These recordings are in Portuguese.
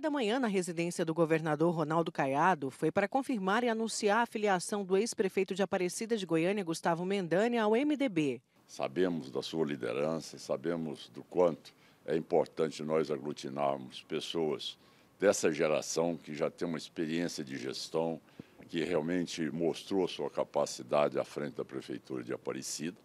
da manhã na residência do governador Ronaldo Caiado foi para confirmar e anunciar a filiação do ex-prefeito de Aparecida de Goiânia, Gustavo Mendani, ao MDB. Sabemos da sua liderança, sabemos do quanto é importante nós aglutinarmos pessoas dessa geração que já tem uma experiência de gestão, que realmente mostrou sua capacidade à frente da Prefeitura de Aparecida.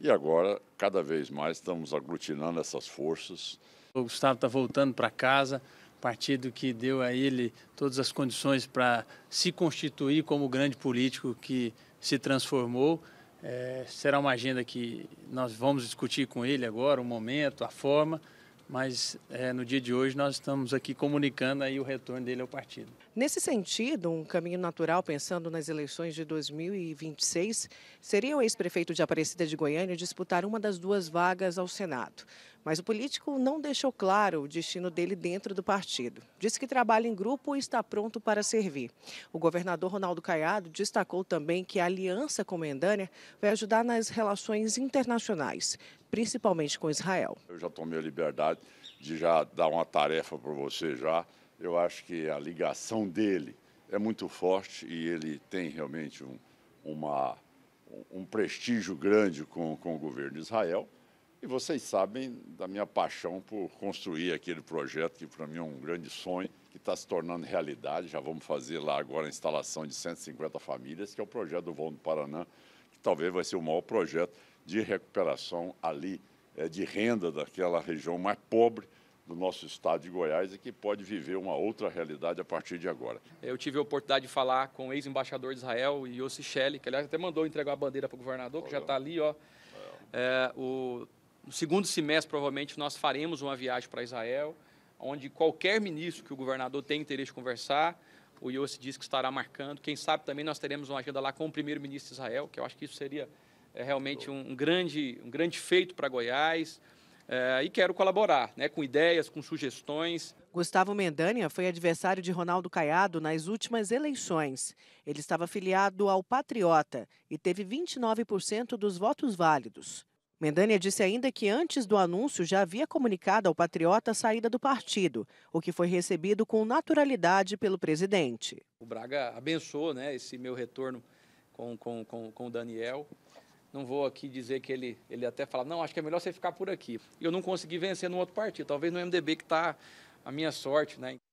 E agora, cada vez mais, estamos aglutinando essas forças. O Gustavo está voltando para casa, partido que deu a ele todas as condições para se constituir como grande político que se transformou. É, será uma agenda que nós vamos discutir com ele agora, o momento, a forma, mas é, no dia de hoje nós estamos aqui comunicando aí o retorno dele ao partido. Nesse sentido, um caminho natural, pensando nas eleições de 2026, seria o ex-prefeito de Aparecida de Goiânia disputar uma das duas vagas ao Senado. Mas o político não deixou claro o destino dele dentro do partido. Disse que trabalha em grupo e está pronto para servir. O governador Ronaldo Caiado destacou também que a aliança com Mendânia vai ajudar nas relações internacionais principalmente com Israel. Eu já tomei a liberdade de já dar uma tarefa para você já. Eu acho que a ligação dele é muito forte e ele tem realmente um, uma, um prestígio grande com, com o governo de Israel. E vocês sabem da minha paixão por construir aquele projeto que para mim é um grande sonho, que está se tornando realidade. Já vamos fazer lá agora a instalação de 150 famílias, que é o projeto do Voo do Paraná, que talvez vai ser o maior projeto de recuperação ali é, de renda daquela região mais pobre do nosso estado de Goiás e que pode viver uma outra realidade a partir de agora. É, eu tive a oportunidade de falar com o ex-embaixador de Israel, Yossi Shelley, que aliás até mandou entregar a bandeira para o governador, que já está ali. Ó. É, o, no segundo semestre, provavelmente, nós faremos uma viagem para Israel, onde qualquer ministro que o governador tem interesse de conversar, o Yossi diz que estará marcando. Quem sabe também nós teremos uma agenda lá com o primeiro-ministro de Israel, que eu acho que isso seria é realmente um, um grande, um grande feito para Goiás. É, e quero colaborar né, com ideias, com sugestões. Gustavo Mendanha foi adversário de Ronaldo Caiado nas últimas eleições. Ele estava filiado ao Patriota e teve 29% dos votos válidos. Mendânia disse ainda que antes do anúncio já havia comunicado ao Patriota a saída do partido, o que foi recebido com naturalidade pelo presidente. O Braga abençoou né, esse meu retorno com, com, com, com o Daniel não vou aqui dizer que ele, ele até fala, não, acho que é melhor você ficar por aqui. E eu não consegui vencer no outro partido, talvez no MDB que está a minha sorte, né?